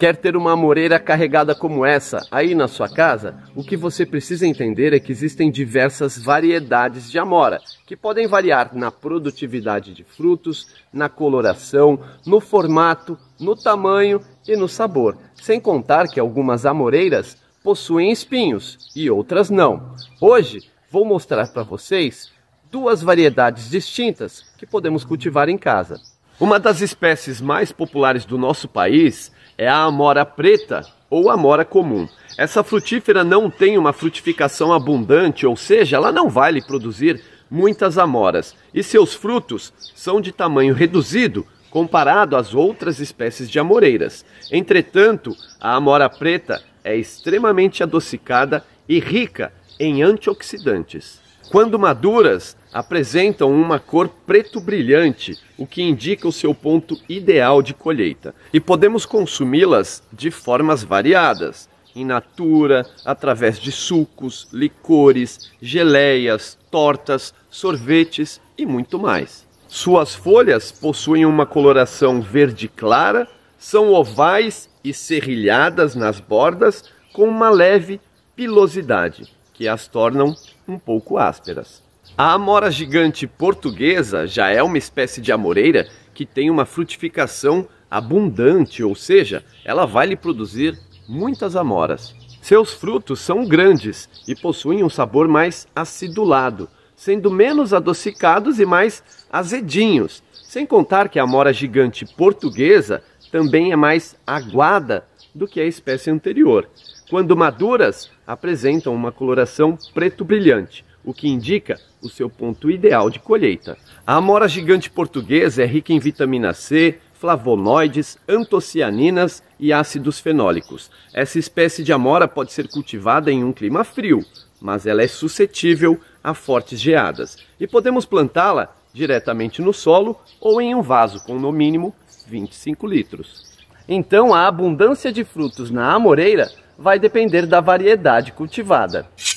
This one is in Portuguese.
Quer ter uma amoreira carregada como essa aí na sua casa? O que você precisa entender é que existem diversas variedades de amora, que podem variar na produtividade de frutos, na coloração, no formato, no tamanho e no sabor. Sem contar que algumas amoreiras possuem espinhos e outras não. Hoje vou mostrar para vocês duas variedades distintas que podemos cultivar em casa. Uma das espécies mais populares do nosso país é a amora preta ou amora comum. Essa frutífera não tem uma frutificação abundante, ou seja, ela não vai lhe produzir muitas amoras, e seus frutos são de tamanho reduzido comparado às outras espécies de amoreiras. Entretanto, a amora preta é extremamente adocicada e rica em antioxidantes. Quando maduras, apresentam uma cor preto brilhante, o que indica o seu ponto ideal de colheita. E podemos consumi-las de formas variadas, in natura, através de sucos, licores, geleias, tortas, sorvetes e muito mais. Suas folhas possuem uma coloração verde clara, são ovais e serrilhadas nas bordas, com uma leve pilosidade que as tornam um pouco ásperas. A amora gigante portuguesa já é uma espécie de amoreira que tem uma frutificação abundante, ou seja, ela vai lhe produzir muitas amoras. Seus frutos são grandes e possuem um sabor mais acidulado, sendo menos adocicados e mais azedinhos. Sem contar que a amora gigante portuguesa também é mais aguada do que a espécie anterior. Quando maduras, apresentam uma coloração preto brilhante, o que indica o seu ponto ideal de colheita. A amora gigante portuguesa é rica em vitamina C, flavonoides, antocianinas e ácidos fenólicos. Essa espécie de amora pode ser cultivada em um clima frio, mas ela é suscetível a fortes geadas e podemos plantá-la diretamente no solo ou em um vaso com no mínimo 25 litros. Então, a abundância de frutos na amoreira vai depender da variedade cultivada.